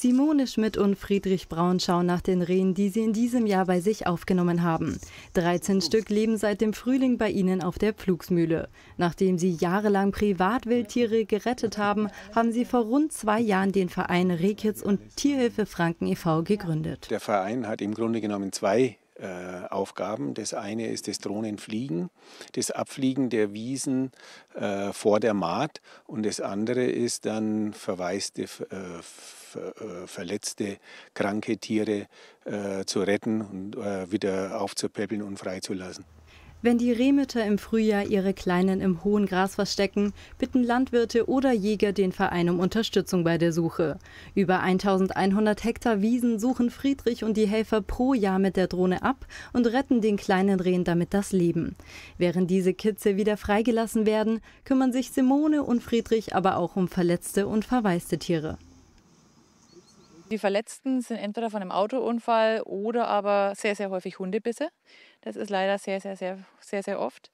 Simone Schmidt und Friedrich Braun schauen nach den Rehen, die sie in diesem Jahr bei sich aufgenommen haben. 13 Stück leben seit dem Frühling bei ihnen auf der Pflugsmühle. Nachdem sie jahrelang Privatwildtiere gerettet haben, haben sie vor rund zwei Jahren den Verein Rehkitz und Tierhilfe Franken e.V. gegründet. Der Verein hat im Grunde genommen zwei äh, Aufgaben. Das eine ist das Drohnenfliegen, das Abfliegen der Wiesen äh, vor der Maat und das andere ist dann verwaiste, äh, äh, verletzte, kranke Tiere äh, zu retten und äh, wieder aufzupäppeln und freizulassen. Wenn die Rehmütter im Frühjahr ihre Kleinen im hohen Gras verstecken, bitten Landwirte oder Jäger den Verein um Unterstützung bei der Suche. Über 1100 Hektar Wiesen suchen Friedrich und die Helfer pro Jahr mit der Drohne ab und retten den kleinen Rehen damit das Leben. Während diese Kitze wieder freigelassen werden, kümmern sich Simone und Friedrich aber auch um verletzte und verwaiste Tiere. Die Verletzten sind entweder von einem Autounfall oder aber sehr, sehr häufig Hundebisse. Das ist leider sehr, sehr, sehr, sehr, sehr oft.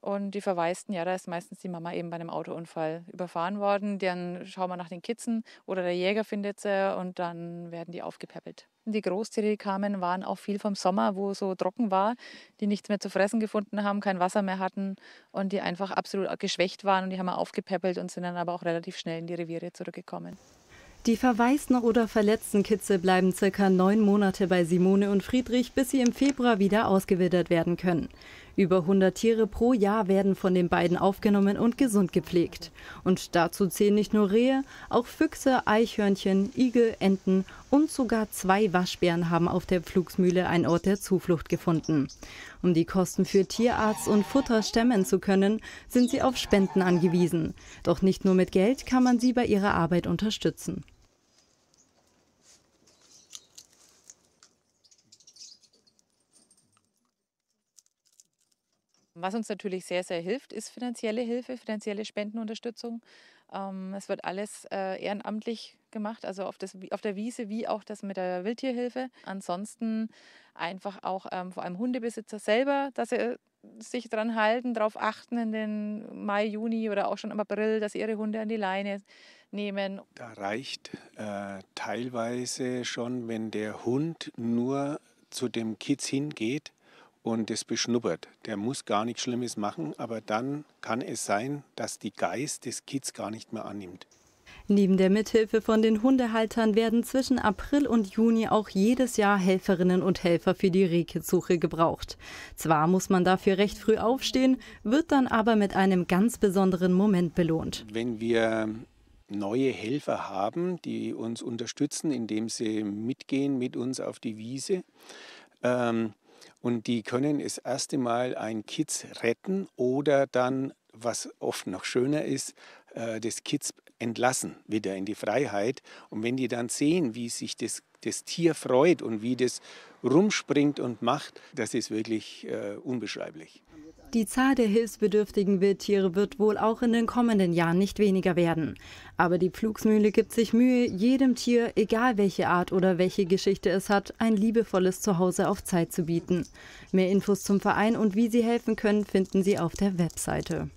Und die Verwaisten, ja, da ist meistens die Mama eben bei einem Autounfall überfahren worden. Dann schauen wir nach den Kitzen oder der Jäger findet sie und dann werden die aufgepäppelt. Die Großtiere, die kamen, waren auch viel vom Sommer, wo so trocken war, die nichts mehr zu fressen gefunden haben, kein Wasser mehr hatten und die einfach absolut geschwächt waren und die haben wir aufgepäppelt und sind dann aber auch relativ schnell in die Reviere zurückgekommen. Die verwaisten oder verletzten Kitze bleiben circa neun Monate bei Simone und Friedrich, bis sie im Februar wieder ausgewildert werden können. Über 100 Tiere pro Jahr werden von den beiden aufgenommen und gesund gepflegt. Und dazu zählen nicht nur Rehe, auch Füchse, Eichhörnchen, Igel, Enten und sogar zwei Waschbären haben auf der Pflugsmühle einen Ort der Zuflucht gefunden. Um die Kosten für Tierarzt und Futter stemmen zu können, sind sie auf Spenden angewiesen. Doch nicht nur mit Geld kann man sie bei ihrer Arbeit unterstützen. Was uns natürlich sehr, sehr hilft, ist finanzielle Hilfe, finanzielle Spendenunterstützung. Ähm, es wird alles äh, ehrenamtlich gemacht, also auf, das, auf der Wiese wie auch das mit der Wildtierhilfe. Ansonsten einfach auch ähm, vor allem Hundebesitzer selber, dass sie äh, sich dran halten, darauf achten in den Mai, Juni oder auch schon im April, dass sie ihre Hunde an die Leine nehmen. Da reicht äh, teilweise schon, wenn der Hund nur zu dem Kids hingeht und das beschnuppert. Der muss gar nichts Schlimmes machen, aber dann kann es sein, dass die Geist des Kids gar nicht mehr annimmt. Neben der Mithilfe von den Hundehaltern werden zwischen April und Juni auch jedes Jahr Helferinnen und Helfer für die Rehkitzsuche gebraucht. Zwar muss man dafür recht früh aufstehen, wird dann aber mit einem ganz besonderen Moment belohnt. Wenn wir neue Helfer haben, die uns unterstützen, indem sie mitgehen mit uns auf die Wiese, ähm, und die können das erste Mal ein Kids retten oder dann, was oft noch schöner ist, äh, das Kids entlassen wieder in die Freiheit. Und wenn die dann sehen, wie sich das, das Tier freut und wie das rumspringt und macht, das ist wirklich äh, unbeschreiblich. Die Zahl der hilfsbedürftigen Wildtiere wird wohl auch in den kommenden Jahren nicht weniger werden. Aber die Pflugsmühle gibt sich Mühe, jedem Tier, egal welche Art oder welche Geschichte es hat, ein liebevolles Zuhause auf Zeit zu bieten. Mehr Infos zum Verein und wie Sie helfen können, finden Sie auf der Webseite.